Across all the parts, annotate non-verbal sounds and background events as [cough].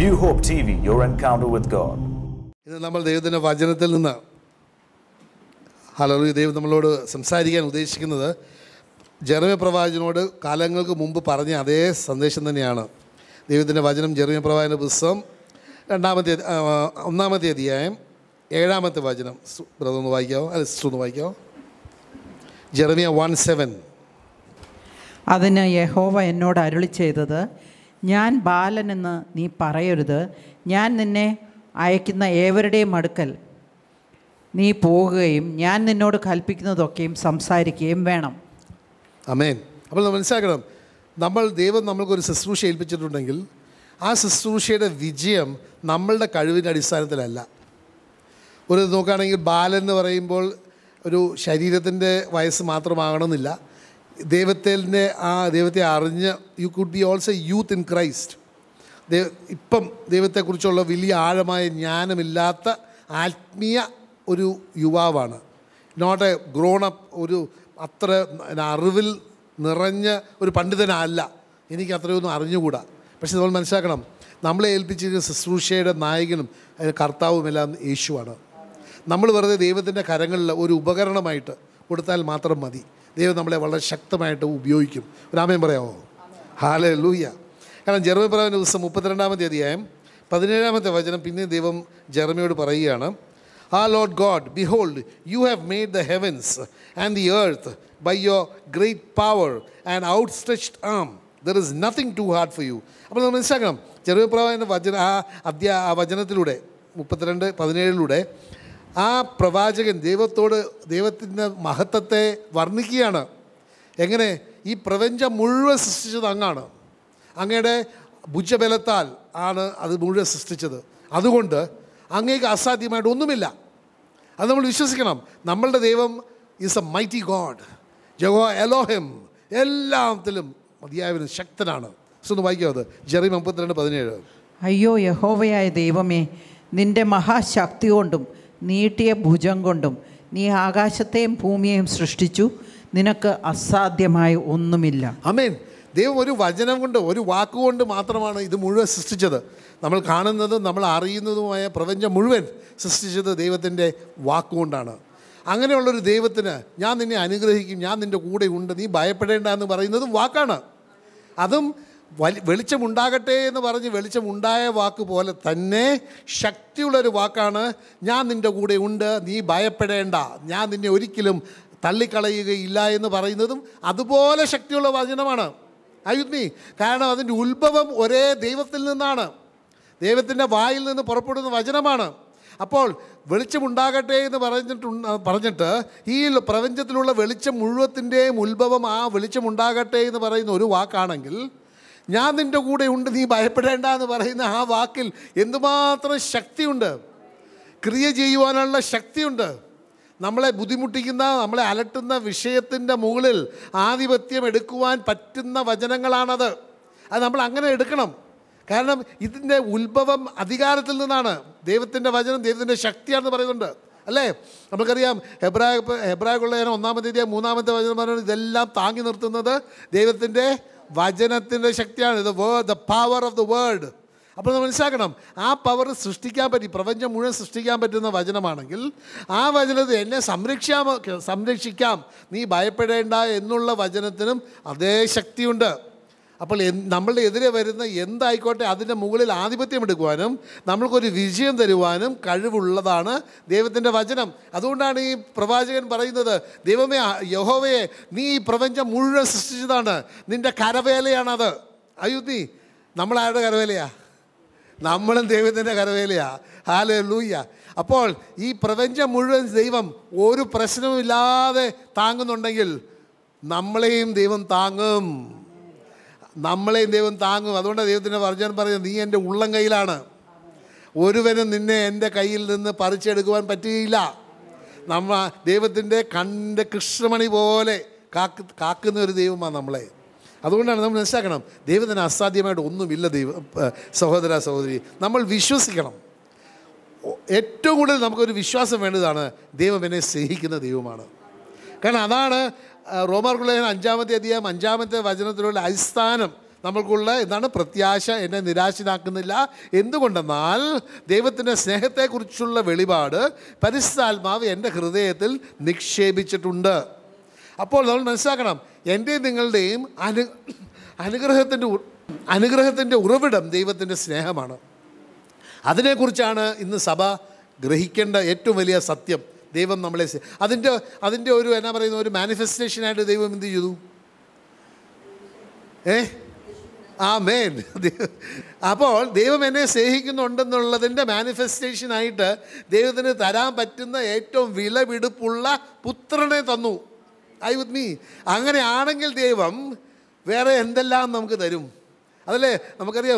New hope T V your encounter with God നമ്മൾ ദൈവത്തിൻ്റെ വചനത്തിൽ നിന്ന് ഹലോ ദൈവം നമ്മളോട് സംസാരിക്കാൻ ഉദ്ദേശിക്കുന്നത് ജെറമി പ്രവാചനോട് കാലങ്ങൾക്ക് മുമ്പ് പറഞ്ഞ അതേ സന്ദേശം തന്നെയാണ് ദൈവത്തിൻ്റെ വചനം ജെറമി പ്രവാചന പുസ്തകം രണ്ടാമത്തെ ഒന്നാമത്തെ അധ്യായം ഏഴാമത്തെ വചനം ബ്രദർ ഒന്ന് വായിക്കാമോ അല്ല സിസ്റ്റർ ഒന്ന് ജെറമിയ വൺ സെവൻ അതിന് യഹോവ എന്നോട് അരുളി ചെയ്തത് ഞാൻ ബാലനെന്ന് നീ പറയരുത് ഞാൻ നിന്നെ അയക്കുന്ന ഏവരുടെയും അടുക്കൽ നീ പോകുകയും ഞാൻ നിന്നോട് കൽപ്പിക്കുന്നതൊക്കെയും സംസാരിക്കുകയും വേണം അമേൻ അപ്പോൾ മനസ്സിലാക്കണം നമ്മൾ ദൈവം നമ്മൾക്കൊരു ശുശ്രൂഷ ഏൽപ്പിച്ചിട്ടുണ്ടെങ്കിൽ ആ ശുശ്രൂഷയുടെ വിജയം നമ്മളുടെ കഴിവിൻ്റെ അടിസ്ഥാനത്തിലല്ല ഒരു നോക്കുകയാണെങ്കിൽ ബാലൻ എന്ന് പറയുമ്പോൾ ഒരു ശരീരത്തിൻ്റെ വയസ്സ് മാത്രമാകണമെന്നില്ല ദൈവത്തിൻ്റെ ആ ദൈവത്തെ അറിഞ്ഞ് you could be also youth in Christ ദൈവ ഇപ്പം ദൈവത്തെക്കുറിച്ചുള്ള വലിയ ആഴമായ ജ്ഞാനമില്ലാത്ത ആത്മീയ ഒരു യുവാവാണ് നോട്ട് എ ഗ്രോൺ അപ്പ് ഒരു അത്ര അറിവിൽ നിറഞ്ഞ ഒരു പണ്ഡിതനല്ല എനിക്ക് അത്രയൊന്നും അറിഞ്ഞുകൂടാ പക്ഷെ നമ്മൾ മനസ്സിലാക്കണം നമ്മളെ ഏൽപ്പിച്ചിരിക്കുന്ന ശുശ്രൂഷയുടെ നായകനും കർത്താവുമെല്ലാം യേശുവാണ് നമ്മൾ വെറുതെ ദൈവത്തിൻ്റെ കരങ്ങളിൽ ഒരു ഉപകരണമായിട്ട് കൊടുത്താൽ മാത്രം മതി ദൈവം നമ്മളെ വളരെ ശക്തമായിട്ട് ഉപയോഗിക്കും രാമയം പറയാമോ ഹാലേ ലൂയ കാരണം ജർമ്മി പറയുന്ന ദിവസം മുപ്പത്തിരണ്ടാമത്തെ തീയതിയായും പതിനേഴാമത്തെ വചനം പിന്നെ ദൈവം ജർമ്മിയോട് പറയുകയാണ് ആ Lord God behold you have made the heavens and the earth by your great power and outstretched arm there is nothing too hard for you അപ്പോൾ നമ്മൾ മനസ്സിലാക്കണം ചെറുപ്രാവിൻ്റെ വചന ആ അധ്യാ ആ വചനത്തിലൂടെ മുപ്പത്തിരണ്ട് പതിനേഴിലൂടെ ആ പ്രവാചകൻ ദൈവത്തോട് ദൈവത്തിൻ്റെ മഹത്വത്തെ വർണ്ണിക്കുകയാണ് എങ്ങനെ ഈ പ്രപഞ്ചം മുഴുവൻ സൃഷ്ടിച്ചത് അങ്ങാണ് അങ്ങയുടെ ഭുജബലത്താൽ ആണ് അത് മുഴുവൻ സൃഷ്ടിച്ചത് അതുകൊണ്ട് അങ്ങേക്ക് അസാധ്യമായിട്ട് ഒന്നുമില്ല അത് നമ്മൾ വിശ്വസിക്കണം നമ്മളുടെ ദൈവം ഈസ് എ മൈറ്റി ഗോഡ് ജഗോ എലോഹിം എല്ലാത്തിലും മതിയായവരും ശക്തനാണ് ഒന്ന് വായിക്കാവത് ജെറി മുപ്പത്തിരണ്ട് പതിനേഴ് അയ്യോ യഹോവയായ ദൈവമേ നിന്റെ മഹാശക്തി കൊണ്ടും നീട്ടിയ ഭുജം കൊണ്ടും നീ ആകാശത്തെയും ഭൂമിയെയും സൃഷ്ടിച്ചു നിനക്ക് അസാധ്യമായി ഒന്നുമില്ല അമേൻ ദൈവം ഒരു വചനം കൊണ്ട് ഒരു വാക്കുകൊണ്ട് മാത്രമാണ് ഇത് മുഴുവൻ സൃഷ്ടിച്ചത് നമ്മൾ കാണുന്നതും നമ്മൾ അറിയുന്നതുമായ പ്രപഞ്ചം മുഴുവൻ സൃഷ്ടിച്ചത് ദൈവത്തിൻ്റെ വാക്കുകൊണ്ടാണ് അങ്ങനെയുള്ളൊരു ദൈവത്തിന് ഞാൻ നിന്നെ അനുഗ്രഹിക്കും ഞാൻ നിൻ്റെ കൂടെ ഉണ്ട് നീ ഭയപ്പെടേണ്ട എന്ന് പറയുന്നതും വാക്കാണ് അതും വലി വെളിച്ചമുണ്ടാകട്ടെ എന്ന് പറഞ്ഞ് വെളിച്ചമുണ്ടായ വാക്ക് പോലെ തന്നെ ശക്തിയുള്ളൊരു വാക്കാണ് ഞാൻ നിൻ്റെ കൂടെ ഉണ്ട് നീ ഭയപ്പെടേണ്ട ഞാൻ നിന്നെ ഒരിക്കലും തള്ളിക്കളയുകയില്ല എന്ന് പറയുന്നതും അതുപോലെ ശക്തിയുള്ള വചനമാണ് അയുദ്ധി കാരണം അതിൻ്റെ ഉത്ഭവം ഒരേ ദൈവത്തിൽ നിന്നാണ് ദൈവത്തിൻ്റെ വായിൽ നിന്ന് പുറപ്പെടുന്ന വചനമാണ് അപ്പോൾ വെളിച്ചമുണ്ടാകട്ടെ എന്ന് പറഞ്ഞിട്ട് പറഞ്ഞിട്ട് ഈ പ്രപഞ്ചത്തിലുള്ള വെളിച്ചം മുഴുവത്തിൻ്റെയും ഉത്ഭവം ആ വെളിച്ചമുണ്ടാകട്ടെ എന്ന് പറയുന്ന ഒരു വാക്കാണെങ്കിൽ ഞാൻ നിൻ്റെ കൂടെ ഉണ്ട് നീ ഭയപ്പെടേണ്ട എന്ന് പറയുന്ന ആ വാക്കിൽ എന്തുമാത്രം ശക്തിയുണ്ട് ക്രിയ ചെയ്യുവാനുള്ള ശക്തിയുണ്ട് നമ്മളെ ബുദ്ധിമുട്ടിക്കുന്ന നമ്മളെ അലട്ടുന്ന വിഷയത്തിൻ്റെ മുകളിൽ ആധിപത്യം എടുക്കുവാൻ പറ്റുന്ന വചനങ്ങളാണത് അത് നമ്മൾ അങ്ങനെ എടുക്കണം കാരണം ഇതിൻ്റെ ഉത്ഭവം അധികാരത്തിൽ നിന്നാണ് ദൈവത്തിൻ്റെ വചനം ദൈവത്തിൻ്റെ ശക്തിയാണെന്ന് പറയുന്നുണ്ട് അല്ലേ നമുക്കറിയാം ഹെബ്രായ ഹെബ്രായ കൊള്ളയന ഒന്നാമത്തെ മൂന്നാമത്തെ വചനം പറയുന്നത് ഇതെല്ലാം താങ്ങി നിർത്തുന്നത് ദൈവത്തിൻ്റെ വചനത്തിൻ്റെ ശക്തിയാണ് ഇത് word the power of the world അപ്പോൾ നമ്മൾ മനസ്സിലാക്കണം ആ പവർ സൃഷ്ടിക്കാൻ പറ്റി പ്രപഞ്ചം മുഴുവൻ സൃഷ്ടിക്കാൻ പറ്റുന്ന വചനമാണെങ്കിൽ ആ വചനത്തെ എന്നെ സംരക്ഷിക്കാം സംരക്ഷിക്കാം നീ ഭയപ്പെടേണ്ട എന്നുള്ള വചനത്തിനും അതേ ശക്തിയുണ്ട് അപ്പോൾ നമ്മളുടെ എതിരെ വരുന്ന എന്തായിക്കോട്ടെ അതിൻ്റെ മുകളിൽ ആധിപത്യം എടുക്കുവാനും നമ്മൾക്കൊരു വിജയം തരുവാനും കഴിവുള്ളതാണ് ദൈവത്തിൻ്റെ വചനം അതുകൊണ്ടാണ് ഈ പ്രവാചകൻ പറയുന്നത് ദൈവമേ യഹോവയെ നീ ഈ പ്രപഞ്ചം മുഴുവൻ സൃഷ്ടിച്ചതാണ് നിൻ്റെ കരവേലയാണത് നമ്മൾ നമ്മളാരുടെ കരവേലയാ നമ്മളും ദൈവത്തിൻ്റെ കരവേലയാ ഹാലേ ലൂയ്യ അപ്പോൾ ഈ പ്രപഞ്ചം മുഴുവൻ ദൈവം ഒരു ഇല്ലാതെ താങ്ങുന്നുണ്ടെങ്കിൽ നമ്മളെയും ദൈവം താങ്ങും നമ്മളെയും ദൈവം താങ്ങും അതുകൊണ്ടാണ് ദൈവത്തിൻ്റെ വർജൻ പറയുന്നത് നീ എൻ്റെ ഉള്ളം കയ്യിലാണ് ഒരുവനും നിന്നെ എൻ്റെ കയ്യിൽ നിന്ന് പറിച്ചെടുക്കുവാൻ പറ്റുകയില്ല നമ്മ ദൈവത്തിൻ്റെ കണ്ട കൃഷ്ണമണി പോലെ കാക്ക് കാക്കുന്ന ഒരു ദൈവമാണ് നമ്മളെ അതുകൊണ്ടാണ് നമ്മൾ മനസ്സിലാക്കണം ദൈവത്തിന് അസാധ്യമായിട്ട് ഒന്നുമില്ല ദൈവം സഹോദര സഹോദരി നമ്മൾ വിശ്വസിക്കണം ഏറ്റവും കൂടുതൽ നമുക്കൊരു വിശ്വാസം വേണ്ടതാണ് ദൈവം എന്നെ സ്നേഹിക്കുന്ന ദൈവമാണ് കാരണം അതാണ് റോമാർക്കുള്ള അഞ്ചാമത്തെ അധ്യായം അഞ്ചാമത്തെ വചനത്തിലുള്ള അടിസ്ഥാനം നമ്മൾക്കുള്ള എന്താണ് പ്രത്യാശ എന്നെ നിരാശനാക്കുന്നില്ല എന്തുകൊണ്ടെന്നാൽ ദൈവത്തിൻ്റെ സ്നേഹത്തെക്കുറിച്ചുള്ള വെളിപാട് പരിസ്ഥാത്മാവ് എൻ്റെ ഹൃദയത്തിൽ നിക്ഷേപിച്ചിട്ടുണ്ട് അപ്പോൾ നമ്മൾ മനസ്സിലാക്കണം എൻ്റെയും നിങ്ങളുടെയും അനു അനുഗ്രഹത്തിൻ്റെ അനുഗ്രഹത്തിൻ്റെ ഉറവിടം ദൈവത്തിൻ്റെ സ്നേഹമാണ് അതിനെക്കുറിച്ചാണ് ഇന്ന് സഭ ഗ്രഹിക്കേണ്ട ഏറ്റവും വലിയ സത്യം ദൈവം നമ്മളെ അതിൻ്റെ അതിൻ്റെ ഒരു എന്നാ പറയുന്ന ഒരു മാനിഫെസ്റ്റേഷനായിട്ട് ദൈവം എന്ത് ചെയ്തു ഏ ആ മേൻ [laughs] അപ്പോൾ ദൈവം എന്നെ സ്നേഹിക്കുന്നുണ്ടെന്നുള്ളതിൻ്റെ മാനിഫെസ്റ്റേഷനായിട്ട് ദൈവത്തിന് തരാൻ പറ്റുന്ന ഏറ്റവും വിലപിടിപ്പുള്ള പുത്രനെ തന്നു ഐ വിത്ത് മീ അങ്ങനെയാണെങ്കിൽ ദൈവം വേറെ എന്തെല്ലാം നമുക്ക് തരും അതല്ലേ നമുക്കറിയാം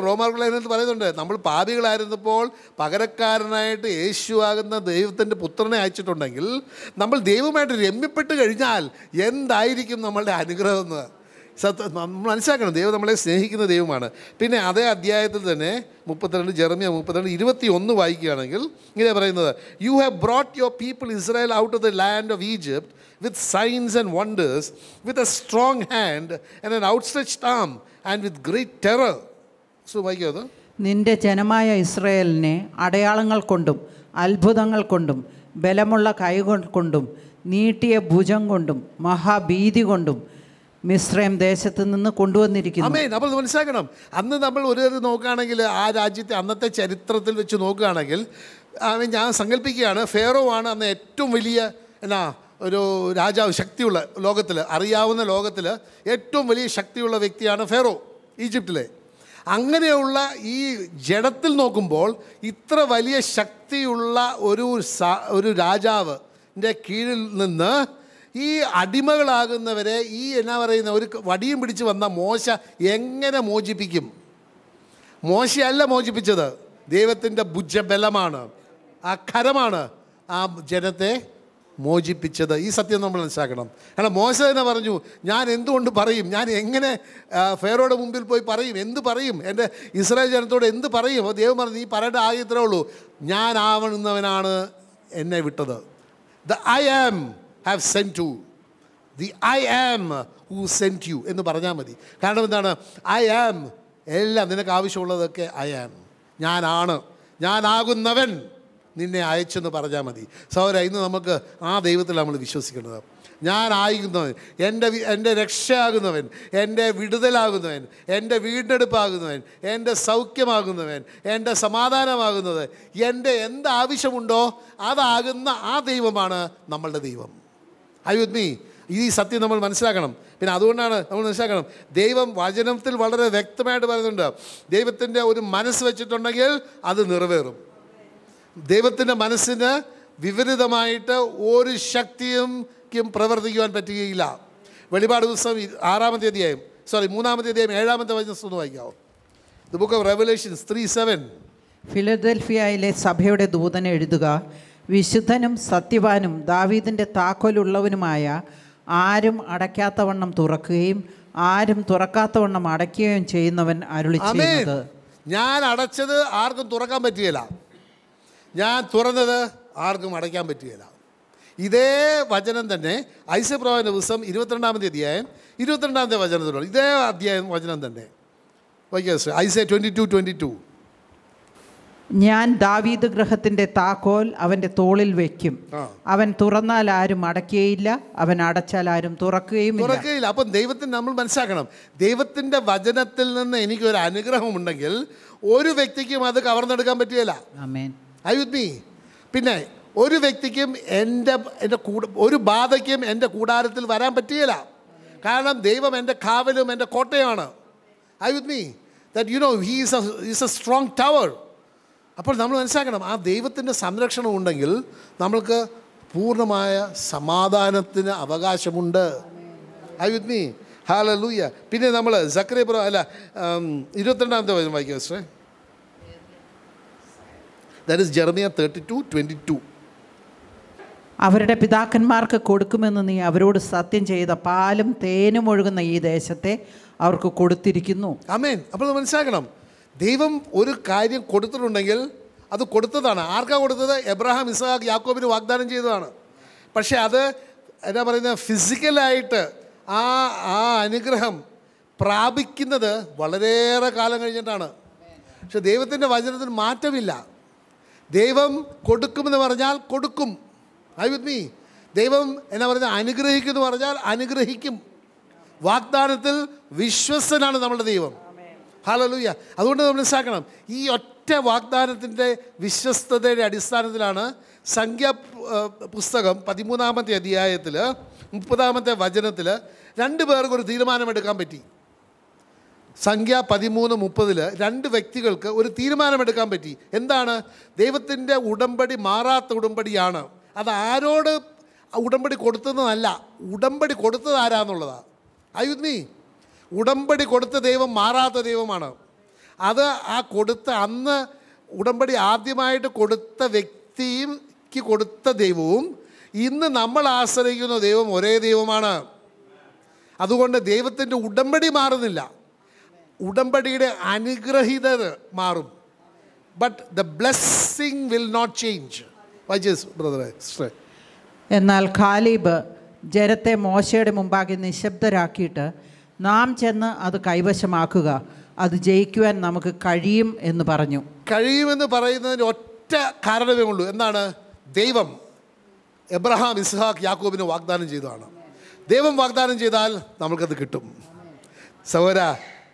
എന്ന് പറയുന്നുണ്ട് നമ്മൾ പാപികളായിരുന്നപ്പോൾ പകരക്കാരനായിട്ട് യേശുവാകുന്ന ദൈവത്തിൻ്റെ പുത്രനെ അയച്ചിട്ടുണ്ടെങ്കിൽ നമ്മൾ ദൈവമായിട്ട് രമ്യപ്പെട്ട് കഴിഞ്ഞാൽ എന്തായിരിക്കും നമ്മളുടെ അനുഗ്രഹം എന്ന് സത്യം മനസ്സിലാക്കണം ദൈവം നമ്മളെ സ്നേഹിക്കുന്ന ദൈവമാണ് പിന്നെ അതേ അധ്യായത്തിൽ തന്നെ മുപ്പത്തിരണ്ട് ജെർമിയ മുപ്പത്തിരണ്ട് ഇരുപത്തി ഒന്ന് വായിക്കുകയാണെങ്കിൽ ഇങ്ങനെ പറയുന്നത് you have brought your people Israel out of the land of Egypt with signs and wonders with a strong hand and an stretch arm and with great terror വായിക്കോ അത് നിന്റെ ജനമായ ഇസ്രയേലിനെ അടയാളങ്ങൾ കൊണ്ടും അത്ഭുതങ്ങൾ കൊണ്ടും ബലമുള്ള കൈ കൊണ്ടും നീട്ടിയ ഭുജം കൊണ്ടും മഹാഭീതി കൊണ്ടും മിശ്രയം ദേശത്ത് നിന്ന് കൊണ്ടുവന്നിരിക്കുന്നു നമ്മൾ മനസ്സിലാക്കണം അന്ന് നമ്മൾ ഒരു നോക്കുകയാണെങ്കിൽ ആ രാജ്യത്തെ അന്നത്തെ ചരിത്രത്തിൽ വെച്ച് നോക്കുകയാണെങ്കിൽ ഞാൻ സങ്കല്പിക്കുകയാണ് ഫേറോ ആണ് അന്ന് ഏറ്റവും വലിയ എന്നാ ഒരു രാജാവ് ശക്തിയുള്ള ലോകത്തിൽ അറിയാവുന്ന ലോകത്തിൽ ഏറ്റവും വലിയ ശക്തിയുള്ള വ്യക്തിയാണ് ഫെറോ ഈജിപ്തിലെ അങ്ങനെയുള്ള ഈ ജഡത്തിൽ നോക്കുമ്പോൾ ഇത്ര വലിയ ശക്തിയുള്ള ഒരു ഒരു രാജാവ് കീഴിൽ നിന്ന് ഈ അടിമകളാകുന്നവരെ ഈ എന്നാ പറയുന്ന ഒരു വടിയും പിടിച്ച് വന്ന മോശ എങ്ങനെ മോചിപ്പിക്കും മോശയല്ല മോചിപ്പിച്ചത് ദൈവത്തിൻ്റെ ബുജബലമാണ് ആ ഖരമാണ് ആ ജനത്തെ മോചിപ്പിച്ചത് ഈ സത്യം നമ്മൾ മനസ്സിലാക്കണം കാരണം മോശ തന്നെ പറഞ്ഞു ഞാൻ എന്തുകൊണ്ട് പറയും ഞാൻ എങ്ങനെ ഫെയറോയുടെ മുമ്പിൽ പോയി പറയും എന്ത് പറയും എൻ്റെ ഇസ്രായേൽ ജനത്തോട് എന്ത് പറയും അപ്പോൾ ദൈവം പറഞ്ഞു നീ പറയേണ്ട ആകെ ഇത്രേ ഉള്ളൂ ആവണുന്നവനാണ് എന്നെ വിട്ടത് the I am have sent to the I am who sent you എന്ന് പറഞ്ഞാൽ മതി കാരണം എന്താണ് ഐ ആം എല്ലാം നിനക്ക് ആവശ്യമുള്ളതൊക്കെ ഐ ആം ഞാനാണ് ഞാനാകുന്നവൻ നിന്നെ അയച്ചെന്ന് പറഞ്ഞാൽ മതി സൗര ഇന്ന് നമുക്ക് ആ ദൈവത്തിൽ നമ്മൾ വിശ്വസിക്കുന്നത് ഞാനായിരിക്കുന്നവൻ എൻ്റെ എൻ്റെ രക്ഷയാകുന്നവൻ എൻ്റെ വിടുതലാകുന്നവൻ എൻ്റെ വീണ്ടെടുപ്പാകുന്നവൻ എൻ്റെ സൗഖ്യമാകുന്നവൻ എൻ്റെ സമാധാനമാകുന്നത് എൻ്റെ എന്ത് ആവശ്യമുണ്ടോ അതാകുന്ന ആ ദൈവമാണ് നമ്മളുടെ ദൈവം അയുദ്മി ഈ സത്യം നമ്മൾ മനസ്സിലാക്കണം പിന്നെ അതുകൊണ്ടാണ് നമ്മൾ മനസ്സിലാക്കണം ദൈവം വചനത്തിൽ വളരെ വ്യക്തമായിട്ട് പറയുന്നുണ്ട് ദൈവത്തിൻ്റെ ഒരു മനസ്സ് വെച്ചിട്ടുണ്ടെങ്കിൽ അത് നിറവേറും ദൈവത്തിൻ്റെ മനസ്സിന് വിപരീതമായിട്ട് ഒരു ശക്തിയും പ്രവർത്തിക്കുവാൻ പറ്റുകയില്ല വെളിപാട് ദിവസം ആറാമത്തെ അധ്യായം സോറി മൂന്നാമത്തെ അധ്യായം ഏഴാമത്തെ വചനം ഒന്ന് വായിക്കാവോ the book of Revelation three seven ഫിലഡൽഫിയയിലെ സഭയുടെ ദൂതനെ എഴുതുക വിശുദ്ധനും സത്യവാനും ദാവീദിൻ്റെ താക്കോലുള്ളവനുമായ ആരും അടയ്ക്കാത്തവണ്ണം തുറക്കുകയും ആരും തുറക്കാത്തവണ്ണം അടയ്ക്കുകയും ചെയ്യുന്നവൻ അരുളി ഞാൻ അടച്ചത് ആർക്കും തുറക്കാൻ പറ്റുകയില്ല ഞാൻ തുറന്നത് ആർക്കും അടയ്ക്കാൻ പറ്റുകയില്ല ഇതേ വചനം തന്നെ ഐസ്യപ്രവാചന ദിവസം ഇരുപത്തിരണ്ടാമത്തെ അധ്യായം ഇരുപത്തിരണ്ടാമത്തെ വചനത്തിലുള്ള ഇതേ അധ്യായം വചനം തന്നെ Isaiah twenty two twenty two ഞാൻ ദാവീദ് ഗ്രഹത്തിന്റെ താക്കോൽ അവന്റെ തോളിൽ വെക്കും അവൻ തുറന്നാൽ ആരും അടയ്ക്കുകയില്ല അവൻ അടച്ചാൽ ആരും തുറക്കുകയും തുറക്കുകയില്ല അപ്പം ദൈവത്തിന് നമ്മൾ മനസ്സിലാക്കണം ദൈവത്തിന്റെ വചനത്തിൽ നിന്ന് എനിക്കൊരു അനുഗ്രഹം ഉണ്ടെങ്കിൽ ഒരു വ്യക്തിക്കും അത് കവർന്നെടുക്കാൻ പറ്റുകയില്ല ആമേൻ ഐ വിത്ത് മീ പിന്നെ ഒരു വ്യക്തിക്കും എൻ്റെ എൻ്റെ കൂട ഒരു ബാധയ്ക്കും എൻ്റെ കൂടാരത്തിൽ വരാൻ പറ്റിയില്ല കാരണം ദൈവം എൻ്റെ കാവലും എൻ്റെ കോട്ടയുമാണ് I with me that you know he's a is a strong tower അപ്പോൾ നമ്മൾ മനസ്സിലാക്കണം ആ ദൈവത്തിൻ്റെ സംരക്ഷണം ഉണ്ടെങ്കിൽ നമ്മൾക്ക് പൂർണ്ണമായ സമാധാനത്തിന് അവകാശമുണ്ട് ഐ വിത്ത് മീ ഹാല ലൂയ പിന്നെ നമ്മൾ സക്രേ പ്രോ അല്ല ഇരുപത്തിരണ്ടാമത്തെ വചനം വായിക്കാം ശ്രീ that is Jeremiah thirty two twenty two അവരുടെ പിതാക്കന്മാർക്ക് കൊടുക്കുമെന്ന് നീ അവരോട് സത്യം ചെയ്ത പാലും തേനും ഒഴുകുന്ന ഈ ദേശത്തെ അവർക്ക് കൊടുത്തിരിക്കുന്നു അമേൻ അപ്പോൾ മനസ്സിലാക്കണം ദൈവം ഒരു കാര്യം കൊടുത്തിട്ടുണ്ടെങ്കിൽ അത് കൊടുത്തതാണ് ആർക്കാണ് കൊടുത്തത് എബ്രഹാം ഇസഹാഖ് യാക്കോബിന് വാഗ്ദാനം ചെയ്തതാണ് പക്ഷേ അത് എന്താ പറയുന്നത് ഫിസിക്കലായിട്ട് ആ ആ അനുഗ്രഹം പ്രാപിക്കുന്നത് വളരെയേറെ കാലം കഴിഞ്ഞിട്ടാണ് പക്ഷെ ദൈവത്തിൻ്റെ വചനത്തിന് മാറ്റമില്ല ദൈവം കൊടുക്കുമെന്ന് പറഞ്ഞാൽ കൊടുക്കും ഐ വിത്ത് മീ ദൈവം എന്നാ പറഞ്ഞാൽ എന്ന് പറഞ്ഞാൽ അനുഗ്രഹിക്കും വാഗ്ദാനത്തിൽ വിശ്വസനാണ് നമ്മുടെ ദൈവം ഹലോ ലൂയ അതുകൊണ്ട് നമ്മൾ മനസ്സിലാക്കണം ഈ ഒറ്റ വാഗ്ദാനത്തിൻ്റെ വിശ്വസ്തതയുടെ അടിസ്ഥാനത്തിലാണ് സംഖ്യ പുസ്തകം പതിമൂന്നാമത്തെ അധ്യായത്തിൽ മുപ്പതാമത്തെ വചനത്തിൽ രണ്ട് പേർക്കൊരു തീരുമാനമെടുക്കാൻ പറ്റി സംഖ്യ പതിമൂന്ന് മുപ്പതിൽ രണ്ട് വ്യക്തികൾക്ക് ഒരു തീരുമാനമെടുക്കാൻ പറ്റി എന്താണ് ദൈവത്തിൻ്റെ ഉടമ്പടി മാറാത്ത ഉടമ്പടിയാണ് അത് ആരോട് ഉടമ്പടി കൊടുത്തതെന്നല്ല ഉടമ്പടി കൊടുത്തത് ആരാന്നുള്ളതാണ് അയുദ്നി ഉടമ്പടി കൊടുത്ത ദൈവം മാറാത്ത ദൈവമാണ് അത് ആ കൊടുത്ത അന്ന് ഉടമ്പടി ആദ്യമായിട്ട് കൊടുത്ത വ്യക്തിക്ക് കൊടുത്ത ദൈവവും ഇന്ന് നമ്മൾ ആശ്രയിക്കുന്ന ദൈവം ഒരേ ദൈവമാണ് അതുകൊണ്ട് ദൈവത്തിൻ്റെ ഉടമ്പടി മാറുന്നില്ല ഉടമ്പടിയുടെ അനുഗ്രഹീത മാറും but the blessing will not change എന്നാൽ ഖാലിബ് ജരത്തെ മോശയുടെ മുമ്പാകെ നിശബ്ദരാക്കിയിട്ട് നാം ചെന്ന് അത് കൈവശമാക്കുക അത് ജയിക്കുവാൻ നമുക്ക് കഴിയും എന്ന് പറഞ്ഞു കഴിയുമെന്ന് പറയുന്നതിന് ഒറ്റ കാരണമേ ഉള്ളൂ എന്താണ് ദൈവം എബ്രഹാം ഇസ്ഹാഖ് യാക്കോബിന് വാഗ്ദാനം ചെയ്തതാണ് ദൈവം വാഗ്ദാനം ചെയ്താൽ നമുക്കത് കിട്ടും സൗര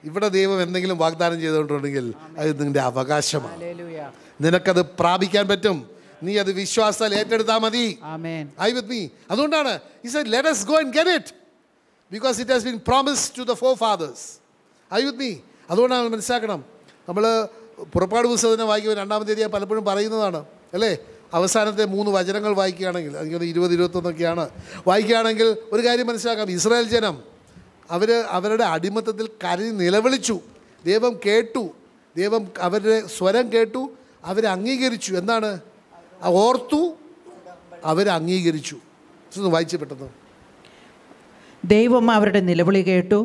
ഇവിടെ ദൈവം എന്തെങ്കിലും വാഗ്ദാനം ചെയ്തുകൊണ്ടുണ്ടെങ്കിൽ അത് നിന്റെ അവകാശമാണ് നിനക്കത് പ്രാപിക്കാൻ പറ്റും നീ അത് വിശ്വാസത്തിൽ ഏറ്റെടുത്താൽ മതി ഐ വിത്ത് മീ അതുകൊണ്ടാണ് let us go and get it because it has been promise to the forefathers I with me അതുകൊണ്ടാണ് മനസ്സിലാക്കണം നമ്മൾ പുറപ്പാട് പുസ്തകത്തിനെ വായിക്കുമ്പോൾ രണ്ടാമത്തെ തീയതി പലപ്പോഴും പറയുന്നതാണ് അല്ലേ അവസാനത്തെ മൂന്ന് വചനങ്ങൾ വായിക്കുകയാണെങ്കിൽ അതിങ്ങനെ ഇരുപത് ഇരുപത്തൊന്നൊക്കെയാണ് വായിക്കുകയാണെങ്കിൽ ഒരു കാര്യം മനസ്സിലാക്കാം ഇസ്രായേൽ ജനം അവർ അവരുടെ അടിമത്തത്തിൽ കരി നിലവിളിച്ചു ദൈവം കേട്ടു ദൈവം അവരുടെ സ്വരം കേട്ടു അവരെ അംഗീകരിച്ചു എന്താണ് ഓർത്തു അവർ അംഗീകരിച്ചു വായിച്ചു പെട്ടെന്ന് ദൈവം അവരുടെ നിലവിളി കേട്ടു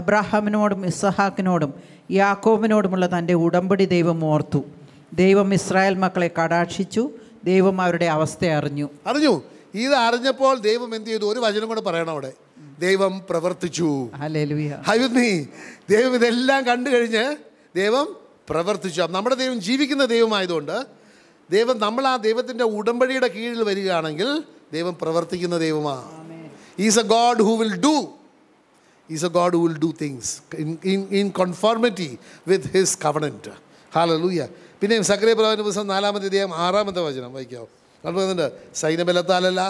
അബ്രാഹാമിനോടും ഇസഹാക്കിനോടും യാക്കോബിനോടുമുള്ള തൻ്റെ ഉടമ്പടി ദൈവം ഓർത്തു ദൈവം ഇസ്രായേൽ മക്കളെ കടാക്ഷിച്ചു ദൈവം അവരുടെ അവസ്ഥ അറിഞ്ഞു അറിഞ്ഞു ഇത് അറിഞ്ഞപ്പോൾ ദൈവം എന്ത് ചെയ്തു ഒരു വചനം കൂടെ പറയണം അവിടെ ദൈവം പ്രവർത്തിച്ചു ദൈവം ഇതെല്ലാം കണ്ടു കഴിഞ്ഞ് ദൈവം പ്രവർത്തിച്ചു നമ്മുടെ ദൈവം ജീവിക്കുന്ന ദൈവമായതുകൊണ്ട് ദൈവം നമ്മൾ ആ ദൈവത്തിൻ്റെ ഉടമ്പടിയുടെ കീഴിൽ വരികയാണെങ്കിൽ ദൈവം പ്രവർത്തിക്കുന്ന ദൈവമാണ് is a God who will do is a God will do things in in conformity with his covenant hallelujah പിന്നെ സക്രിയ പ്രവചന പുസ്തകം നാലാമത്തെ ദൈവം ആറാമത്തെ വചനം വായിക്കാം നമ്മൾ വന്നിട്ടുണ്ട് സൈന്യബലത്താലല്ല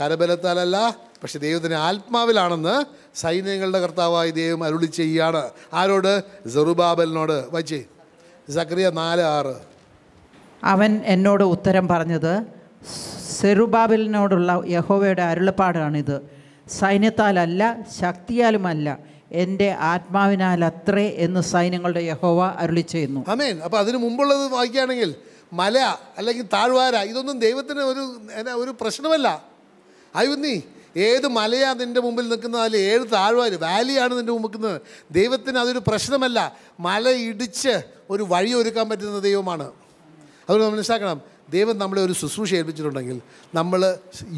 കരബലത്താലല്ല പക്ഷെ ദൈവത്തിന് ആത്മാവിലാണെന്ന് സൈന്യങ്ങളുടെ കർത്താവായി ദൈവം അരുളി ചെയ്യാണ് ആരോട് സെറുബാബലിനോട് വച്ചേ സക്രിയ നാല് ആറ് അവൻ എന്നോട് ഉത്തരം പറഞ്ഞത് സെറുബാബലിനോടുള്ള യഹോവയുടെ അരുളപ്പാടാണിത് സൈന്യത്താലല്ല ശക്തിയാലുമല്ല എൻ്റെ ആത്മാവിനാൽ അത്രേ എന്ന് സൈന്യങ്ങളുടെ യഹോവ അരുളി ചെയ്യുന്നു അമേൻ അപ്പോൾ അതിന് മുമ്പുള്ളത് വായിക്കുകയാണെങ്കിൽ മല അല്ലെങ്കിൽ താഴ്വാര ഇതൊന്നും ദൈവത്തിന് ഒരു ഒരു പ്രശ്നമല്ല നീ ഏത് മലയാണ് നിൻ്റെ മുമ്പിൽ നിൽക്കുന്നത് അതിൽ ഏത് താഴ്വാര് വാലിയാണ് നിൻ്റെ മുമ്പിൽ നിൽക്കുന്നത് ദൈവത്തിന് അതൊരു പ്രശ്നമല്ല മല ഇടിച്ച് ഒരു വഴി ഒരുക്കാൻ പറ്റുന്ന ദൈവമാണ് അതുകൊണ്ട് നമ്മൾ മനസ്സിലാക്കണം ദൈവം നമ്മളെ ഒരു ശുശ്രൂഷ ഏൽപ്പിച്ചിട്ടുണ്ടെങ്കിൽ നമ്മൾ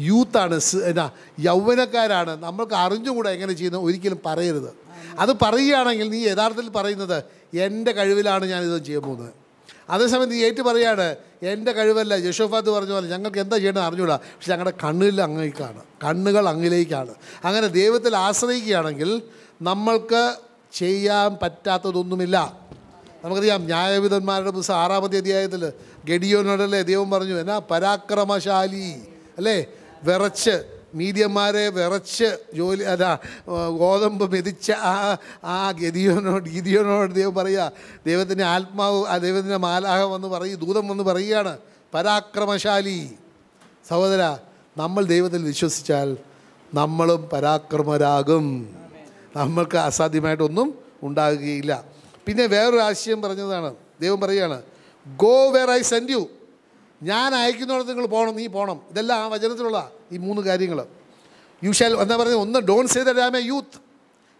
യൂത്താണ് എന്നാ യൗവനക്കാരാണ് നമ്മൾക്ക് അറിഞ്ഞുകൂടെ എങ്ങനെ ചെയ്യുന്നു ഒരിക്കലും പറയരുത് അത് പറയുകയാണെങ്കിൽ നീ യഥാർത്ഥത്തിൽ പറയുന്നത് എൻ്റെ കഴിവിലാണ് ഞാനിത് ചെയ്യാൻ പോകുന്നത് അതേസമയം നീ ഏറ്റു പറയാണ് എൻ്റെ കഴിവല്ല യശോഫാത്ത് പറഞ്ഞ പോലെ ഞങ്ങൾക്ക് എന്താ ചെയ്യണമെന്ന് അറിഞ്ഞൂടാ പക്ഷെ ഞങ്ങളുടെ കണ്ണിൽ അങ്ങേക്കാണ് കണ്ണുകൾ അങ്ങിലേക്കാണ് അങ്ങനെ ദൈവത്തിൽ ആശ്രയിക്കുകയാണെങ്കിൽ നമ്മൾക്ക് ചെയ്യാൻ പറ്റാത്തതൊന്നുമില്ല നമുക്കറിയാം ന്യായവിധന്മാരുടെ പുസ്തകം ആറാമത്തെ അധ്യായത്തിൽ ഗഡിയോനോടല്ലേ ദൈവം പറഞ്ഞു എന്നാ പരാക്രമശാലി അല്ലേ വിറച്ച് മീഡിയന്മാരെ വിറച്ച് ജോലി അതാ ഗോതമ്പ് മെതിച്ച ആ ആ ഗതിയോനോട് ഗതിയോനോട് ദൈവം പറയുക ദൈവത്തിൻ്റെ ആത്മാവ് ആ ദൈവത്തിൻ്റെ മാലാഹം വന്ന് പറയും ദൂതം വന്ന് പറയുകയാണ് പരാക്രമശാലി സഹോദര നമ്മൾ ദൈവത്തിൽ വിശ്വസിച്ചാൽ നമ്മളും പരാക്രമരാകും നമ്മൾക്ക് അസാധ്യമായിട്ടൊന്നും ഉണ്ടാകുകയില്ല പിന്നെ വേറൊരു ആശയം പറഞ്ഞതാണ് ദൈവം പറയുകയാണ് go where I send you ഞാൻ അയക്കുന്നിടത്ത് നിങ്ങൾ പോകണം നീ പോകണം ഇതെല്ലാം ആ വചനത്തിലുള്ള ഈ മൂന്ന് കാര്യങ്ങൾ യു ഷാൽ എന്താ പറയുന്നത് ഒന്ന് ഡോൺ സേ ദ രാമ യൂത്ത്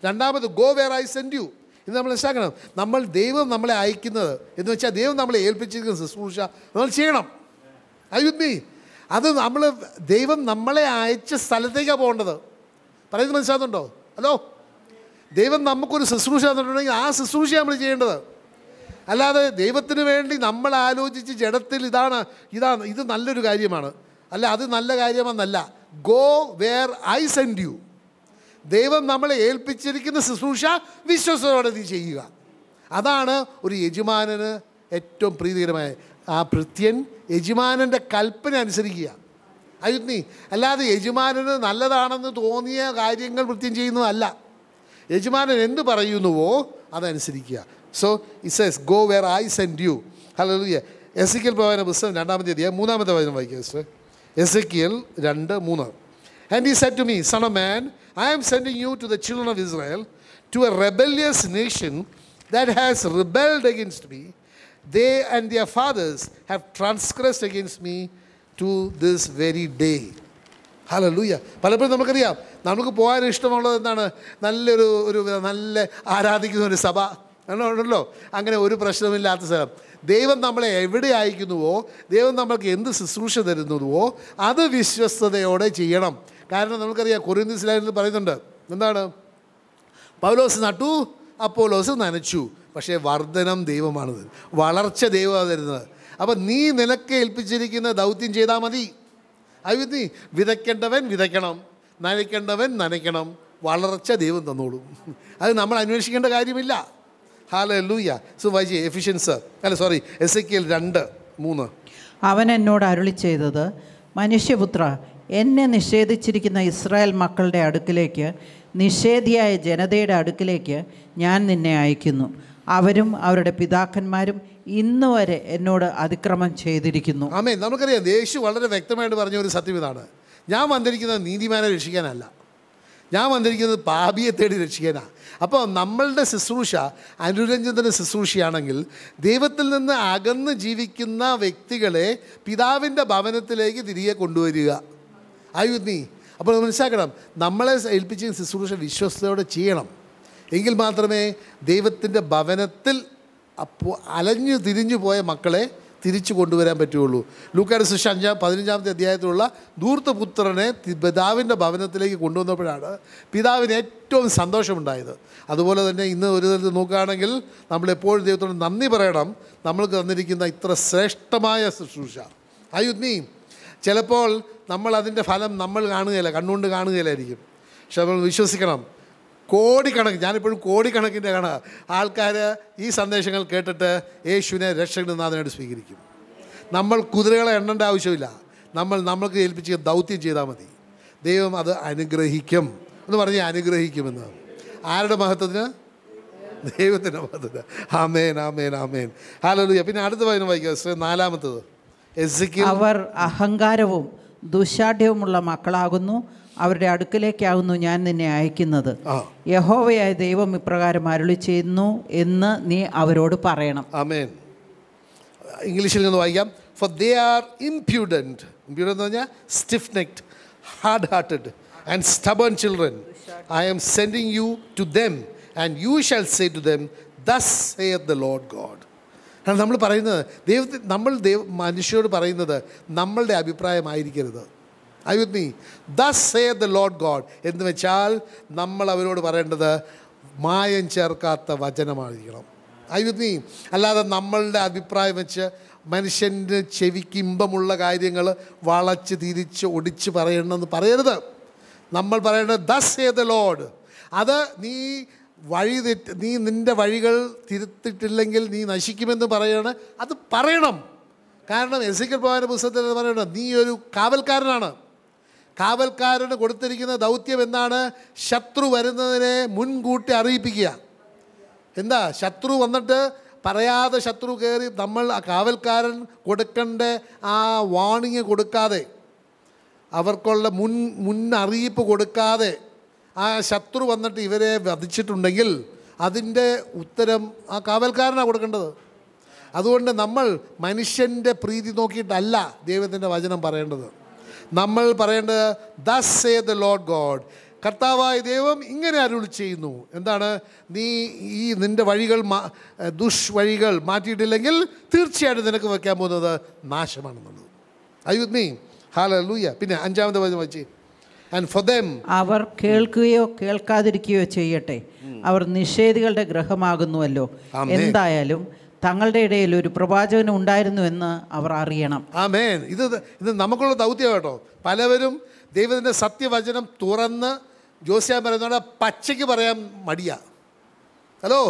രണ്ടാമത് go where I send you ഇത് നമ്മൾ മനസ്സിലാക്കണം നമ്മൾ ദൈവം നമ്മളെ അയക്കുന്നത് എന്ന് വെച്ചാൽ ദൈവം നമ്മളെ ഏൽപ്പിച്ചിരിക്കുന്ന ശുശ്രൂഷ നമ്മൾ ചെയ്യണം ഐ വിത്ത് മീ അത് നമ്മൾ ദൈവം നമ്മളെ അയച്ച സ്ഥലത്തേക്കാണ് പോകേണ്ടത് പറയുന്നത് മനസ്സിലാകുന്നുണ്ടോ ഹലോ ദൈവം നമുക്കൊരു ശുശ്രൂഷ തന്നിട്ടുണ്ടെങ്കിൽ ആ ശുശ്രൂഷ നമ്മൾ ചെയ്യേണ്ടത് അല്ലാതെ ദൈവത്തിന് വേണ്ടി നമ്മൾ ആലോചിച്ച് ജഡത്തിൽ ഇതാണ് ഇതാണ് ഇത് നല്ലൊരു കാര്യമാണ് അല്ല അത് നല്ല കാര്യമെന്നല്ല go where I send you ദൈവം നമ്മളെ ഏൽപ്പിച്ചിരിക്കുന്ന ശുശ്രൂഷ വിശ്വസത്തോടെ നീ ചെയ്യുക അതാണ് ഒരു യജമാനന് ഏറ്റവും പ്രീതികരമായ ആ ഭൃത്യൻ യജമാനൻ്റെ കൽപ്പന അനുസരിക്കുക അയുത്നി അല്ലാതെ യജമാനന് നല്ലതാണെന്ന് തോന്നിയ കാര്യങ്ങൾ വൃത്യം ചെയ്യുന്നതല്ല യജമാനൻ എന്ത് പറയുന്നുവോ അതനുസരിക്കുക so as go where I send you hello Ezekiel പുസ്തകം രണ്ടാമത്തെ തീയതി മൂന്നാമത്തെ വചനം വായിക്കുക Ezekiel രണ്ട് മൂന്ന് and he said to me son a man I am sending you to the children of Israel to a rebellious nation that has rebelled against me they and their fathers have transgressed against me to this very day hallelujah പലപ്പോഴും നമുക്കറിയാം നമുക്ക് പോകാൻ ഇഷ്ടമുള്ളത് എന്താണ് നല്ലൊരു ഒരു നല്ല ആരാധിക്കുന്ന ഒരു സഭ ഉണ്ടല്ലോ അങ്ങനെ ഒരു പ്രശ്നമില്ലാത്ത സ്ഥലം ദൈവം നമ്മളെ എവിടെ അയക്കുന്നുവോ ദൈവം നമ്മൾക്ക് എന്ത് ശുശ്രൂഷ തരുന്നുവോ അത് വിശ്വസ്തയോടെ ചെയ്യണം കാരണം നമുക്കറിയാം കൊറിയന്തിസിലായിരുന്നു പറയുന്നുണ്ട് എന്താണ് പൗലോസ് നട്ടു അപ്പോലോസ് നനച്ചു പക്ഷേ വർധനം ദൈവമാണത് വളർച്ച ദൈവമാണ് തരുന്നത് അപ്പം നീ നിനക്ക് ഏൽപ്പിച്ചിരിക്കുന്ന ദൗത്യം ചെയ്താൽ മതി അത് നീ വിതയ്ക്കേണ്ടവൻ വിതയ്ക്കണം നനയ്ക്കേണ്ടവൻ നനയ്ക്കണം വളർച്ച ദൈവം തന്നോളും അത് നമ്മൾ അന്വേഷിക്കേണ്ട കാര്യമില്ല ഹാലൂയ സുവാജി എഫിഷ്യൻസ് അല്ല സോറി എസ് എ രണ്ട് മൂന്ന് അവൻ എന്നോട് അരുളി ചെയ്തത് മനുഷ്യപുത്ര എന്നെ നിഷേധിച്ചിരിക്കുന്ന ഇസ്രായേൽ മക്കളുടെ അടുക്കിലേക്ക് നിഷേധിയായ ജനതയുടെ അടുക്കിലേക്ക് ഞാൻ നിന്നെ അയക്കുന്നു അവരും അവരുടെ പിതാക്കന്മാരും ഇന്ന് വരെ എന്നോട് അതിക്രമം ചെയ്തിരിക്കുന്നു ആമേ നമുക്കറിയാം യേശു വളരെ വ്യക്തമായിട്ട് പറഞ്ഞ ഒരു സത്യം ഇതാണ് ഞാൻ വന്നിരിക്കുന്നത് നീതിമാനെ രക്ഷിക്കാനല്ല ഞാൻ വന്നിരിക്കുന്നത് പാപിയെ തേടി രക്ഷിക്കാനാണ് അപ്പോൾ നമ്മളുടെ ശുശ്രൂഷ അനുരഞ്ജനത്തിൻ്റെ ശുശ്രൂഷയാണെങ്കിൽ ദൈവത്തിൽ നിന്ന് അകന്ന് ജീവിക്കുന്ന വ്യക്തികളെ പിതാവിൻ്റെ ഭവനത്തിലേക്ക് തിരികെ കൊണ്ടുവരിക നീ അപ്പോൾ മനസ്സിലാക്കണം നമ്മളെ ഏൽപ്പിച്ച ശുശ്രൂഷ വിശ്വസ്തയോടെ ചെയ്യണം എങ്കിൽ മാത്രമേ ദൈവത്തിൻ്റെ ഭവനത്തിൽ അപ്പോൾ അലഞ്ഞു തിരിഞ്ഞു പോയ മക്കളെ തിരിച്ചു കൊണ്ടുവരാൻ പറ്റുകയുള്ളൂ ലൂക്കാട് ശിക്ഷ അഞ്ചാം പതിനഞ്ചാമത്തെ അധ്യായത്തിലുള്ള ധൂർത്തപുത്രനെ പിതാവിൻ്റെ ഭവനത്തിലേക്ക് കൊണ്ടുവന്നപ്പോഴാണ് പിതാവിന് ഏറ്റവും സന്തോഷമുണ്ടായത് അതുപോലെ തന്നെ ഇന്ന് ഒരു തരത്തിൽ നോക്കുകയാണെങ്കിൽ നമ്മളെപ്പോഴും ദൈവത്തോട് നന്ദി പറയണം നമ്മൾക്ക് തന്നിരിക്കുന്ന ഇത്ര ശ്രേഷ്ഠമായ ശുശ്രൂഷ അയുദ്മീ ചിലപ്പോൾ നമ്മൾ അതിൻ്റെ ഫലം നമ്മൾ കാണുകയില്ല കണ്ണുകൊണ്ട് കാണുകയില്ലായിരിക്കും പക്ഷെ നമ്മൾ വിശ്വസിക്കണം കോടിക്കണക്കിന് ഞാനിപ്പോഴും കോടിക്കണക്കിൻ്റെ കണ ആൾക്കാർ ഈ സന്ദേശങ്ങൾ കേട്ടിട്ട് യേശുവിനെ രക്ഷകനാഥനായിട്ട് സ്വീകരിക്കും നമ്മൾ കുതിരകളെ എണ്ണേണ്ട ആവശ്യമില്ല നമ്മൾ നമ്മൾക്ക് ഏൽപ്പിച്ച് ദൗത്യം ചെയ്താൽ മതി ദൈവം അത് അനുഗ്രഹിക്കും എന്ന് പറഞ്ഞ് അനുഗ്രഹിക്കുമെന്ന് ആരുടെ മഹത്വത്തിന് ദൈവത്തിൻ്റെ മഹത്വത്തിന് ആമേൻ ആമേൻ ആമേൻ ഹാലലുയ പിന്നെ അടുത്ത വചനം വായിക്കുക നാലാമത്തത് അവർ അഹങ്കാരവും ദുശാഠ്യവുമുള്ള മക്കളാകുന്നു അവരുടെ അടുക്കലേക്കാവുന്നു ഞാൻ നിന്നെ അയക്കുന്നത് യഹോവയായ ദൈവം ഇപ്രകാരം അരുളി ചെയ്യുന്നു എന്ന് നീ അവരോട് പറയണം ആമേൻ ഇംഗ്ലീഷിൽ നിന്ന് വായിക്കാം ഫോർ ദേ ആർ ഇംപ്യൂഡൻറ്റ് ഇംപ്യൂഡൻ്റ് എന്ന് പറഞ്ഞാൽ stiff necked hard hearted and stubborn children I am sending you to them and you shall say to them thus say the Lord God നമ്മൾ പറയുന്നത് ദൈവത്തിൽ നമ്മൾ ദൈവ മനുഷ്യരോട് പറയുന്നത് നമ്മളുടെ അഭിപ്രായമായിരിക്കരുത് അത് thus say the Lord God എന്ന് വെച്ചാൽ നമ്മൾ അവരോട് പറയേണ്ടത് മായം ചേർക്കാത്ത വചനമായിരിക്കണം അത് അല്ലാതെ നമ്മളുടെ അഭിപ്രായം വെച്ച് മനുഷ്യൻ്റെ ചെവിക്ക് ഇമ്പമുള്ള കാര്യങ്ങൾ വളച്ച് തിരിച്ച് ഒടിച്ച് പറയണമെന്ന് പറയരുത് നമ്മൾ പറയേണ്ടത് ദസ് സേ ദ ലോഡ് അത് നീ വഴി തെറ്റ് നീ നിൻ്റെ വഴികൾ തിരുത്തിട്ടില്ലെങ്കിൽ നീ നശിക്കുമെന്ന് പറയണ അത് പറയണം കാരണം എസിക്കൽ പോകാൻ പുസ്തകത്തിൽ പറയണം നീ ഒരു കാവൽക്കാരനാണ് കാവൽക്കാരന് കൊടുത്തിരിക്കുന്ന ദൗത്യം എന്താണ് ശത്രു വരുന്നതിനെ മുൻകൂട്ടി അറിയിപ്പിക്കുക എന്താ ശത്രു വന്നിട്ട് പറയാതെ ശത്രു കയറി നമ്മൾ ആ കാവൽക്കാരൻ കൊടുക്കേണ്ട ആ വാണിങ് കൊടുക്കാതെ അവർക്കുള്ള മുൻ മുന്നറിയിപ്പ് കൊടുക്കാതെ ആ ശത്രു വന്നിട്ട് ഇവരെ വധിച്ചിട്ടുണ്ടെങ്കിൽ അതിൻ്റെ ഉത്തരം ആ കാവൽക്കാരനാണ് കൊടുക്കേണ്ടത് അതുകൊണ്ട് നമ്മൾ മനുഷ്യൻ്റെ പ്രീതി നോക്കിയിട്ടല്ല ദൈവത്തിൻ്റെ വചനം പറയേണ്ടത് നമ്മൾ പറയേണ്ടത് thus say the Lord God കർത്താവായ ദൈവം ഇങ്ങനെ അരുൾ ചെയ്യുന്നു എന്താണ് നീ ഈ നിൻ്റെ വഴികൾ ദുഷ്വഴികൾ മാറ്റിയിട്ടില്ലെങ്കിൽ തീർച്ചയായിട്ടും നിനക്ക് വയ്ക്കാൻ പോകുന്നത് നാശമാണെന്നുള്ളത് അയ്യോ നീ ഹാല ലൂയ പിന്നെ അഞ്ചാമത്തെ വചനം വെച്ച് അവർ കേൾക്കുകയോ കേൾക്കാതിരിക്കുകയോ ചെയ്യട്ടെ അവർ നിഷേധികളുടെ ഗ്രഹമാകുന്നുവല്ലോ എന്തായാലും തങ്ങളുടെ ഇടയിൽ ഒരു പ്രവാചകൻ ഉണ്ടായിരുന്നു എന്ന് അവർ അറിയണം ആമേൻ ഇത് ഇത് നമുക്കുള്ള ദൗത്യം കേട്ടോ പലവരും ദൈവത്തിൻ്റെ സത്യവചനം തുറന്ന് ജോസിയാൻ പറയുന്നതോടെ പച്ചയ്ക്ക് പറയാൻ മടിയാ ഹലോ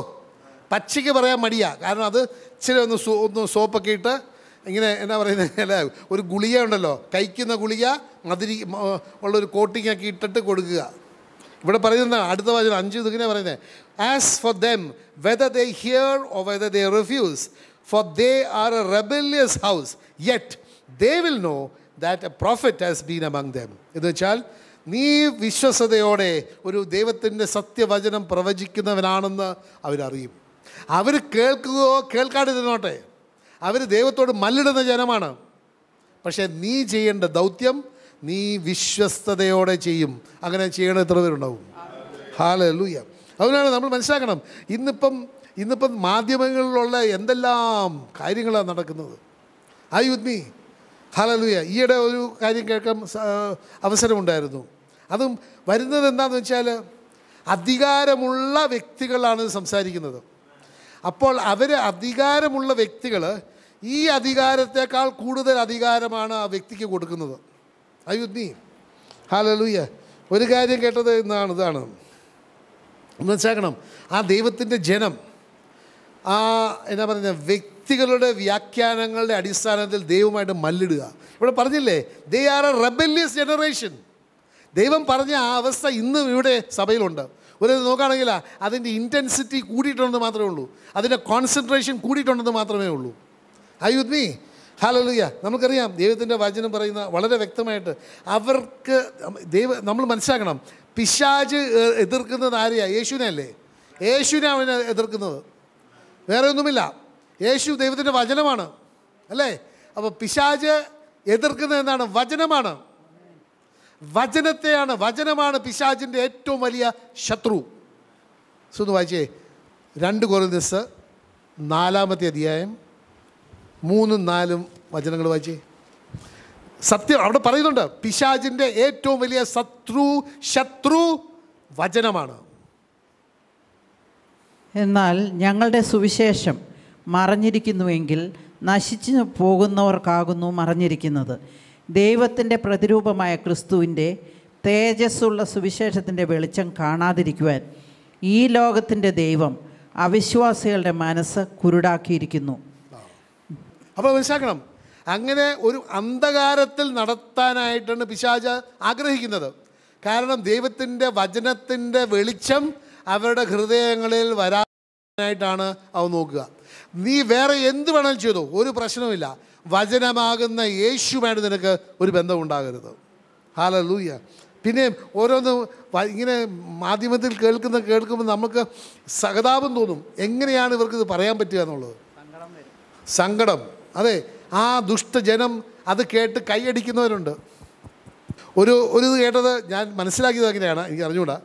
പച്ചയ്ക്ക് പറയാൻ മടിയാ കാരണം അത് ഇച്ചിരി ഒന്ന് സോ ഒന്ന് സോപ്പൊക്കെ ഇട്ട് ഇങ്ങനെ എന്നാ പറയുന്നത് അല്ല ഒരു ഗുളിക ഉണ്ടല്ലോ കഴിക്കുന്ന ഗുളിക മതിരി ഉള്ളൊരു കോട്ടിങ് ഒക്കെ ഇട്ടിട്ട് കൊടുക്കുക ഇവിടെ പറയുന്നത് അടുത്ത വചനം അഞ്ച് ഇതിങ്ങനെ പറയുന്നത് as for them whether they hear or whether they refuse. For they are a rebellious house. Yet they will know that a prophet has been among them. എന്ന് വെച്ചാൽ നീ വിശ്വസതയോടെ ഒരു ദൈവത്തിൻ്റെ സത്യവചനം പ്രവചിക്കുന്നവനാണെന്ന് അവരറിയും അവർ കേൾക്കുകയോ കേൾക്കാതിരുന്നോട്ടെ അവർ ദൈവത്തോട് മല്ലിടുന്ന ജനമാണ് പക്ഷേ നീ ചെയ്യേണ്ട ദൗത്യം നീ വിശ്വസ്തയോടെ ചെയ്യും അങ്ങനെ ചെയ്യണ ഇത്ര പേരുണ്ടാവും ഹാലൂയ്യ അതുകൊണ്ടാണ് നമ്മൾ മനസ്സിലാക്കണം ഇന്നിപ്പം ഇന്നിപ്പം മാധ്യമങ്ങളിലുള്ള എന്തെല്ലാം കാര്യങ്ങളാണ് നടക്കുന്നത് ഐ വിത്ത് മീ ഹലലുയ ഈയിടെ ഒരു കാര്യം കേൾക്കാൻ അവസരമുണ്ടായിരുന്നു അതും വരുന്നത് എന്താണെന്ന് വെച്ചാൽ അധികാരമുള്ള വ്യക്തികളാണ് സംസാരിക്കുന്നത് അപ്പോൾ അവർ അധികാരമുള്ള വ്യക്തികൾ ഈ അധികാരത്തെക്കാൾ കൂടുതൽ അധികാരമാണ് ആ വ്യക്തിക്ക് കൊടുക്കുന്നത് അയ്യുദ്ദീൻ ഹാലലൂയ ഒരു കാര്യം കേട്ടത് എന്നാണ് ഇതാണ് ഒന്ന് മനസ്സിലാക്കണം ആ ദൈവത്തിൻ്റെ ജനം ആ എന്താ പറയുന്നത് വ്യക്തികളുടെ വ്യാഖ്യാനങ്ങളുടെ അടിസ്ഥാനത്തിൽ ദൈവമായിട്ട് മല്ലിടുക ഇവിടെ പറഞ്ഞില്ലേ they are a rebellious generation ദൈവം പറഞ്ഞ ആ അവസ്ഥ ഇന്നും ഇവിടെ സഭയിലുണ്ട് ഒരു നോക്കുകയാണെങ്കിൽ അതിൻ്റെ ഇൻറ്റൻസിറ്റി കൂടിയിട്ടുണ്ടെന്ന് മാത്രമേ ഉള്ളൂ അതിൻ്റെ കോൺസെൻട്രേഷൻ കൂടിയിട്ടുണ്ടെന്ന് മാത്രമേ ഉള്ളൂ ഹൈ യുദ് മീ ഹാലലുയ്യ നമുക്കറിയാം ദൈവത്തിൻ്റെ വചനം പറയുന്ന വളരെ വ്യക്തമായിട്ട് അവർക്ക് ദൈവ നമ്മൾ മനസ്സിലാക്കണം പിശാജ് എതിർക്കുന്നത് ആരെയാണ് യേശുവിനല്ലേ യേശുവിനെ അവൻ എതിർക്കുന്നത് വേറെ ഒന്നുമില്ല യേശു ദൈവത്തിൻ്റെ വചനമാണ് അല്ലേ അപ്പോൾ പിശാജ് എതിർക്കുന്നത് എന്താണ് വചനമാണ് വചനത്തെയാണ് വചനമാണ് പിശാജിൻ്റെ ഏറ്റവും വലിയ ശത്രു സുന്ദ വായിച്ചേ രണ്ട് ദിവസം നാലാമത്തെ അധ്യായം മൂന്നും നാലും വചനങ്ങൾ വായിച്ചേ സത്യം അവിടെ പറയുന്നുണ്ട് പിശാജിൻ്റെ ഏറ്റവും വലിയ ശത്രു ശത്രു വചനമാണ് എന്നാൽ ഞങ്ങളുടെ സുവിശേഷം മറഞ്ഞിരിക്കുന്നുവെങ്കിൽ നശിച്ചു പോകുന്നവർക്കാകുന്നു മറഞ്ഞിരിക്കുന്നത് ദൈവത്തിൻ്റെ പ്രതിരൂപമായ ക്രിസ്തുവിൻ്റെ തേജസ്സുള്ള സുവിശേഷത്തിൻ്റെ വെളിച്ചം കാണാതിരിക്കുവാൻ ഈ ലോകത്തിൻ്റെ ദൈവം അവിശ്വാസികളുടെ മനസ്സ് കുരുടാക്കിയിരിക്കുന്നു അപ്പോൾ മനസ്സിലാക്കണം അങ്ങനെ ഒരു അന്ധകാരത്തിൽ നടത്താനായിട്ടാണ് പിശാജ് ആഗ്രഹിക്കുന്നത് കാരണം ദൈവത്തിൻ്റെ വചനത്തിൻ്റെ വെളിച്ചം അവരുടെ ഹൃദയങ്ങളിൽ വരാനായിട്ടാണ് അവ നോക്കുക നീ വേറെ എന്ത് വേണമെങ്കിലും ചെയ്തു ഒരു പ്രശ്നവുമില്ല വചനമാകുന്ന യേശുമായിട്ട് നിനക്ക് ഒരു ബന്ധം ഉണ്ടാകരുത് ഹാല ലൂയ്യ പിന്നെ ഓരോന്ന് ഇങ്ങനെ മാധ്യമത്തിൽ കേൾക്കുന്ന കേൾക്കുമ്പോൾ നമുക്ക് സഹതാപം തോന്നും എങ്ങനെയാണ് ഇവർക്കിത് പറയാൻ പറ്റുക എന്നുള്ളത് സങ്കടം അതെ ആ ദുഷ്ടജനം അത് കേട്ട് കൈയടിക്കുന്നവരുണ്ട് ഒരു ഒരു ഇത് കേട്ടത് ഞാൻ മനസ്സിലാക്കിയത് അങ്ങനെയാണ് എനിക്ക് അറിഞ്ഞുകൂടാ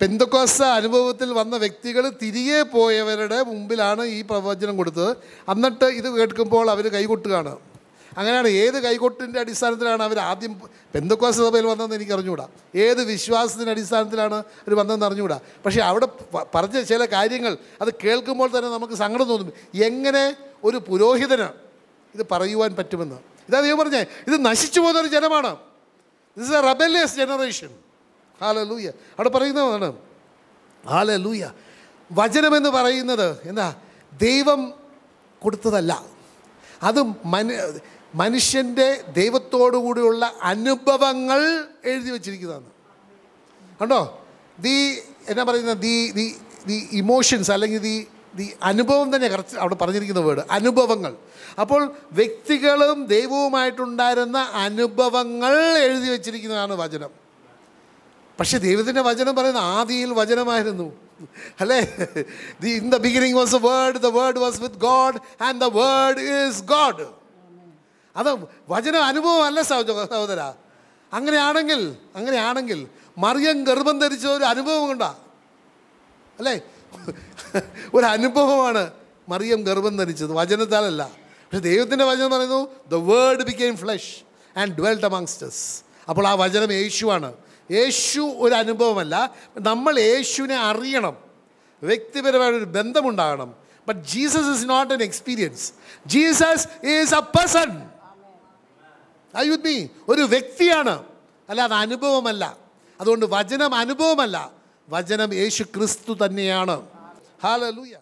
പെന്തക്കോസ അനുഭവത്തിൽ വന്ന വ്യക്തികൾ തിരികെ പോയവരുടെ മുമ്പിലാണ് ഈ പ്രവചനം കൊടുത്തത് എന്നിട്ട് ഇത് കേൾക്കുമ്പോൾ അവർ കൈകൊട്ടുകയാണ് അങ്ങനെയാണ് ഏത് കൈകൊട്ടിൻ്റെ അടിസ്ഥാനത്തിലാണ് അവർ ആദ്യം പെന്തക്കോസ സഭയിൽ വന്നതെന്ന് എനിക്ക് അറിഞ്ഞുകൂടാ ഏത് വിശ്വാസത്തിൻ്റെ അടിസ്ഥാനത്തിലാണ് അവർ വന്നതെന്ന് അറിഞ്ഞുകൂടാ പക്ഷേ അവിടെ പറഞ്ഞ ചില കാര്യങ്ങൾ അത് കേൾക്കുമ്പോൾ തന്നെ നമുക്ക് സങ്കടം തോന്നും എങ്ങനെ ഒരു പുരോഹിതനാണ് ഇത് പറയുവാൻ പറ്റുമെന്ന് ഇതാ ദൈവം പറഞ്ഞേ ഇത് നശിച്ചു പോകുന്നൊരു ജനമാണ് ദിസ് എ റബലിയസ് ജനറേഷൻ ഹാല ലൂയ അവിടെ പറയുന്നതാണ് ഹാല ലൂയ വചനമെന്ന് പറയുന്നത് എന്താ ദൈവം കൊടുത്തതല്ല അത് മനു മനുഷ്യൻ്റെ ദൈവത്തോടുകൂടിയുള്ള അനുഭവങ്ങൾ എഴുതി വച്ചിരിക്കുന്നതാണ് കണ്ടോ ദി എന്നാ പറയുന്നത് ദി ദി ദി ഇമോഷൻസ് അല്ലെങ്കിൽ ദി ഈ അനുഭവം തന്നെ കറച്ച് അവിടെ പറഞ്ഞിരിക്കുന്ന വേർഡ് അനുഭവങ്ങൾ അപ്പോൾ വ്യക്തികളും ദൈവവുമായിട്ടുണ്ടായിരുന്ന അനുഭവങ്ങൾ എഴുതി വച്ചിരിക്കുന്നതാണ് വചനം പക്ഷേ ദൈവത്തിൻ്റെ വചനം പറയുന്ന ആദിയിൽ വചനമായിരുന്നു അല്ലേ the in the beginning was a word the word was with God and the word is God അത് വചന അല്ല സഹോദര അങ്ങനെയാണെങ്കിൽ അങ്ങനെയാണെങ്കിൽ മറിയം ഗർഭം ധരിച്ച ഒരു അനുഭവം കൊണ്ടാണ് അല്ലേ [laughs] ഒരു അനുഭവമാണ് മറിയം ഗർഭം ധരിച്ചത് വചനത്താലല്ല പക്ഷെ ദൈവത്തിൻ്റെ വചനം പറയുന്നു the word became flesh and dwelt amongst us അപ്പോൾ ആ വചനം യേശുവാണ് യേശു ഒരു അനുഭവമല്ല നമ്മൾ യേശുവിനെ അറിയണം വ്യക്തിപരമായ ഒരു ബന്ധമുണ്ടാകണം but Jesus is not an experience Jesus is a person I യുദ്ധി ഒരു വ്യക്തിയാണ് അല്ലാതെ അനുഭവമല്ല അതുകൊണ്ട് വചനം അനുഭവമല്ല വചനം യേശു ക്രിസ്തു തന്നെയാണ് ഹാലലൂയ